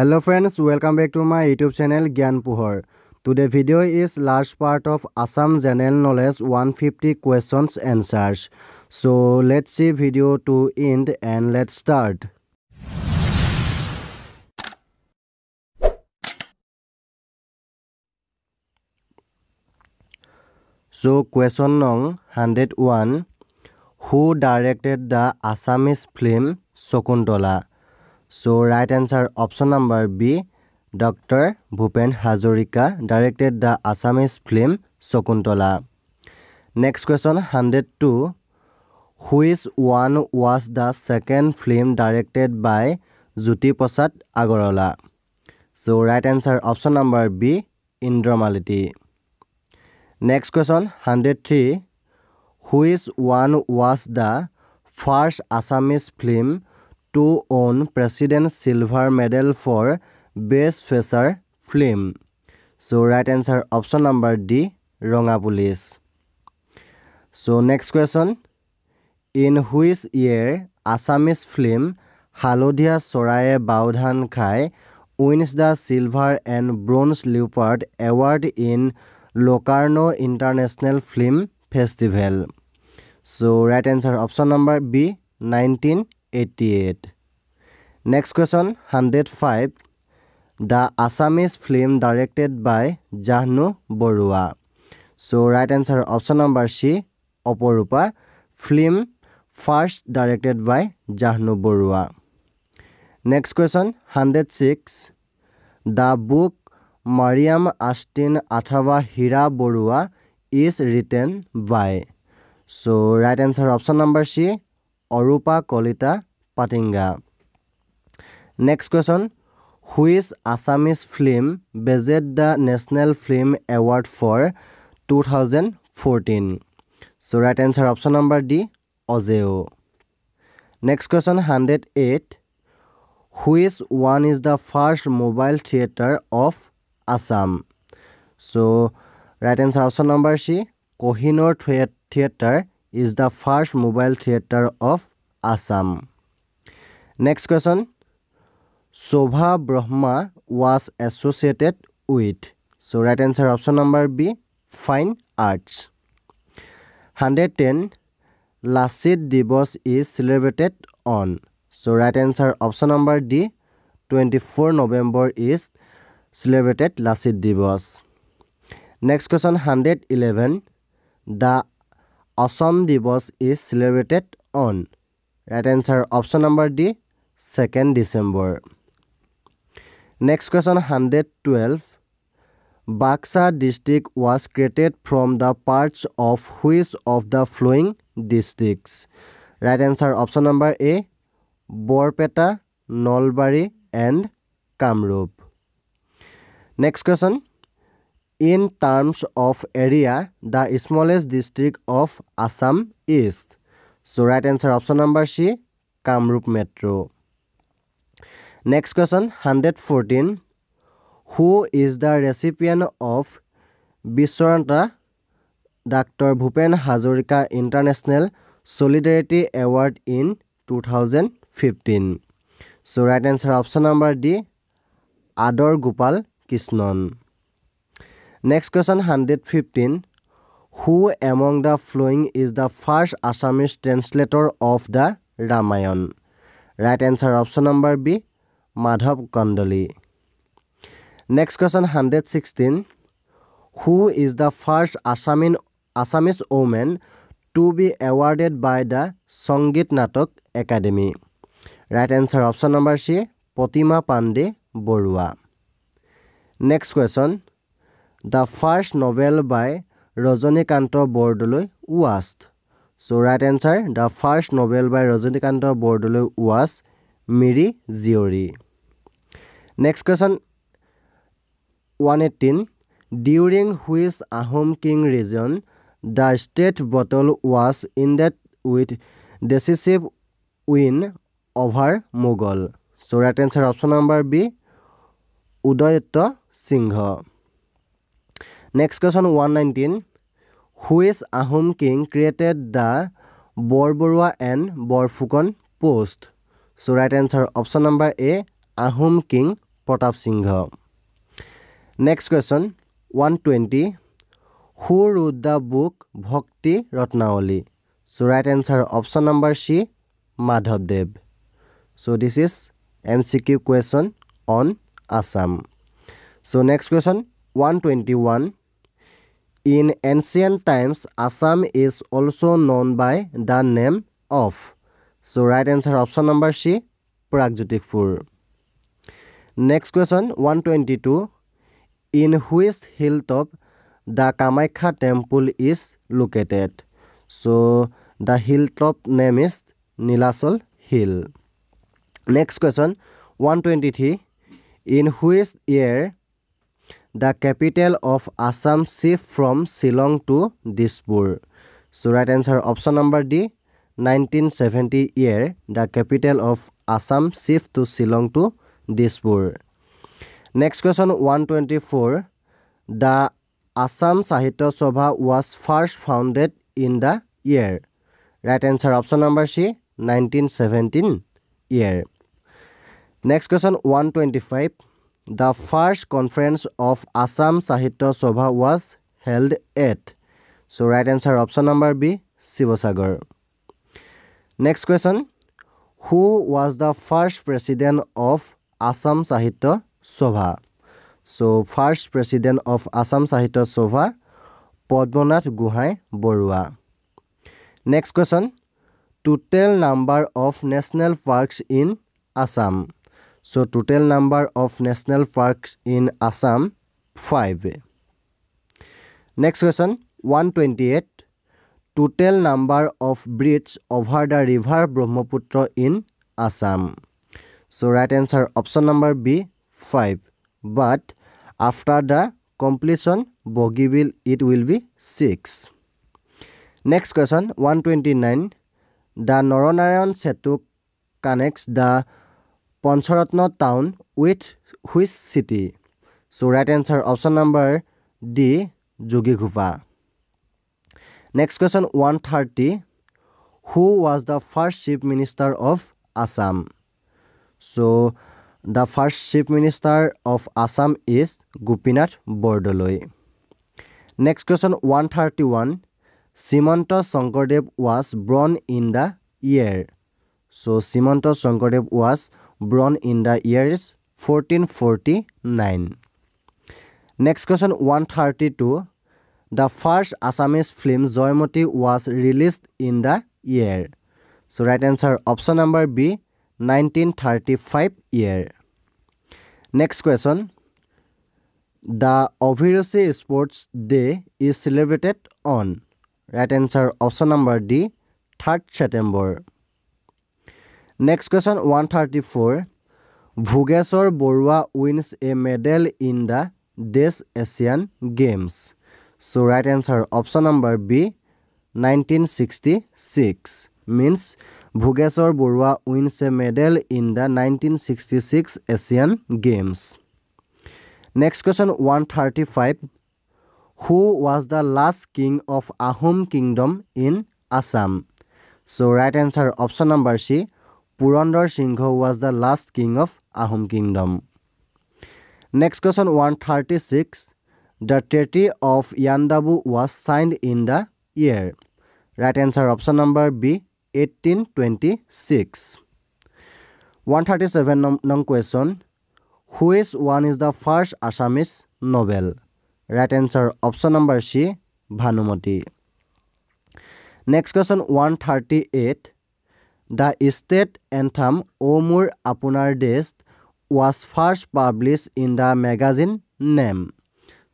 Hello' friends welcome back to my YouTube channel Gyan Pohar today video' is large part of Assam general knowledge one fifty questions answers so' let see video' to end and let start so' question নং hundred one who directed the Assamese film Shakuntala so' right answer option number B doctor Bhupen Hazarika directed the Assamese film Shakuntala next question hundred two which one was the second film directed by Jyotiprasad Agarwala so' right answer option number B Indramalati next question hundred three which one was the first Assamese film to win president silver medal for best feature film so' right answer option number D Ronga police so' next question in which year Assamese film Halodhia Choraye Baodhan Khai wins the silver and bronze leopard award in Locarno' international film festival so' right answer option number B nineteen eighty eight next question hundred five the Assamese film directed by Jahnu Barua so' right answer option number C Aparoopa film first directed by Jahnu Barua next question hundred six the book Mariam Austin Othoba Hira Barua is written by so' right answer option number C Arupa Kalita Patangia next question which Assamese film bagged the national film award for two thousand fourteen so' right answer option number D Ajeyo next question hundred eight which one is the first mobile theatre of Assam so' right answer option number C Kohinoor theatre is the first mobile theater of Assam. Next question. Sobha Brahma was associated with. So right answer option number B, fine arts. 110. Lasit Divas is celebrated on. So right answer option number D, 24 November is celebrated Lasit Divas. Next question 111. The Assam Divas is celebrated on? Right answer option number D 2nd December. Next question 112. Baksa district was created from the parts of which of the following districts? Right answer option number A Borpeta, Nolbari and Kamrup. Next question in terms of area the smallest district of Assam is so' right answer option number C Kamrup metro' next question hundred fourteen who is the recipient of Bishwaratna doctor Bhupen Hazarika international solidarity award in two thousand fifteen so' right answer option number D Adoor Gopalakrishnan next question hundred fifteen who among the following is the first Assamese translator of the Ramayana right answer option number B Madhav Kandali next question hundred sixteen who is the first Assamese Assamese women to be awarded by the Sangeet Natak Akademi right answer option number C Pratima Pandey Barua next question the first novel by Rajanikanta Bordoloi ৱাষ্ট চ' right answer the first novel by Rajanikanta Bordoloi ৱাষ্ট Miri Jiyori next question one eighteen during which Ahom king reign the state battle was in debt with decisive win over Mughal so' right answer option number B Udayaditya Singha Next question 119. Which Ahom king created the Borborwa and Borfukan post? So right answer option number A Ahom king Potap Singh. Next question 120. Who wrote the book Bhakti Ratnaoli? So right answer option number C Madhav Dev. So this is MCQ question on Assam. So next question 121 in ancient times Assam is also' known by the name of so' right answer option number C Pragjyotishpur next question one twenty two in which hill top the Kamakhya temple is located so' the hill top name is Nilachal hill next question one twenty three in which year the capital of Assam shift from Shillong to Dispur so' right answer option number D nineteen seventy year the capital of Assam shift to Shillong to Dispur next question one twenty four the Assam Sahitya Sabha was first founded in the year right answer option number C nineteen seventeen year next question one twenty five the first conference of Assam Sahitya Sabha was held at so' right answer option number B Sivasagar next question who was the first president of Assam Sahitya Sabha so' first president of Assam Sahitya Sabha Padmanath Gohain Barua next question total number of national parks in Assam so' total number of national parks in Assam five next question one twenty eight total number of bridges over the river Brahmaputra in Assam so' right answer option number B five but after the completion Bogibeel it will be six next question one twenty nine the Naranarayan চেতুক connects the Pancharatna town with which city so' right answer option number D Jogighopa next question one thirty who was the first chief minister of Assam so' the first chief minister of Assam is Gopinath Bordoloi next question one thirty one Srimanta Sankardev was born in the year so' Srimanta Sankardev was born in the years 1449. Next question 132. The first Assamese film Joymoti was released in the year. So right answer option number B 1935 year. Next question. The Ovirosi Sports Day is celebrated on. Right answer option number D 3rd September. Next question one thirty four Bhogeswar Baruah wins a medal in the dash Asian Games so' right answer option number B nineteen sixty six means Bhogeswar Baruah wins a medal in the nineteen sixty six Asian Games next question one thirty five who was the last king of Ahom kingdom in Assam so' right answer option number C Purandar Singh was the last king of Ahom kingdom. Next question 136. The treaty of Yandabu was signed in the year. Right answer option number B 1826. 137 num, question. Who is one is the first Assamese novel? Right answer option number C Bhanumati. Next question 138. The state anthem অ' মোৰ আপোনাৰ ডেষ্ট was first published in the magazine name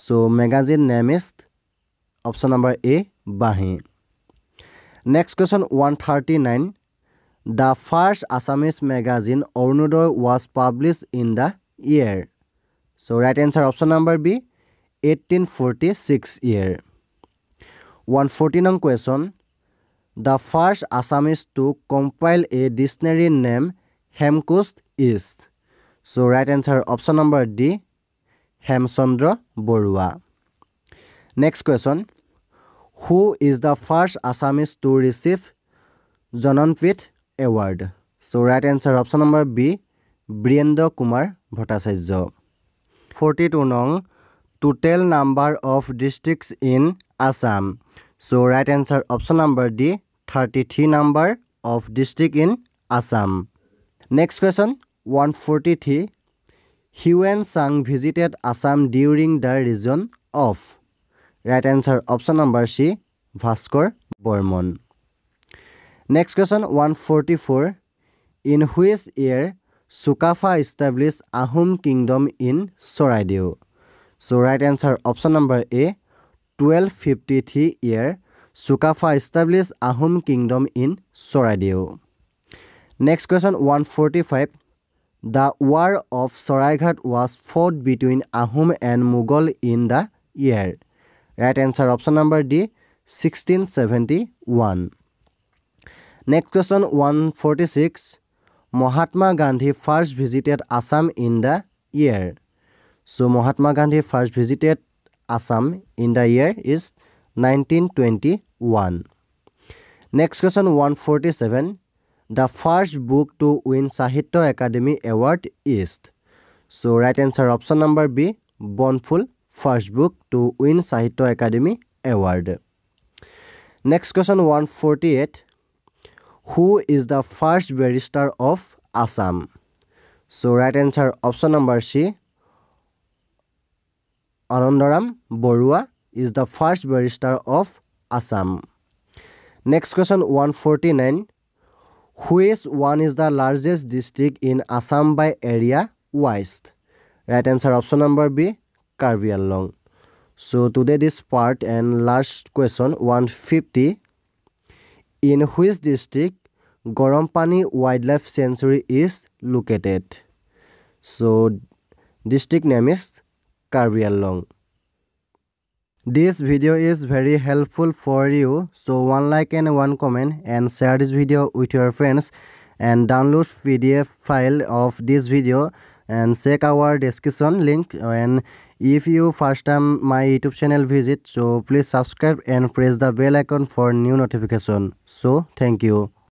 so' magazine name is option number A Banhi next question one thirty nine the first Assamese magazine Arunodoi was published in the year so' right answer option number B eighteen forty six year one forty নং question the first Assamese to compile a dictionary name Hemkosh is so' right answer option number D Hemchandra Barua next question who is the first Assamese to receive Jnanpith award so' right answer option number B Birendra Kumar Bhattacharya forty two নং total number of districts in Assam so' right answer option number D thirty three number of district in Assam next question one forty three Hiuen Hiuen Tsang visited Assam during the reign of right answer option number C Bhaskar Barman next question one forty four in which year Sukaphaa establish Ahom kingdom in Charaideo so' right answer option number A twelve fifty three year Sukaphaa establish Ahom kingdom in Charaideo next question one forty five the war of Saraighat was fought between Ahom and Mughal in the year right answer option number D sixteen seventy one next question one forty six Mahatma Gandhi first visited Assam in the year so' Mahatma Gandhi first visited Assam in the year is nineteen 1921. Next question 147. The first book to win Sahitya Academy Award is. So right answer option number B. Bonful first book to win Sahitya Academy Award. Next question 148. Who is the first barrister of Assam? So right answer option number C. Anandaram Borua is the first barrister of Assam. Next question 149. Which one is the largest district in Assam by area wise? Right answer option number B, Karbi Along. So today this part and last question 150. In which district Gorompani Wildlife Sanctuary is located? So district name is Karbi Along. This video is very helpful for you. So one like and one comment and share this video with your friends and download PDF file of this video and check our description link and if you first time my youtube channel visit so please subscribe and press the bell icon for new notification so thank you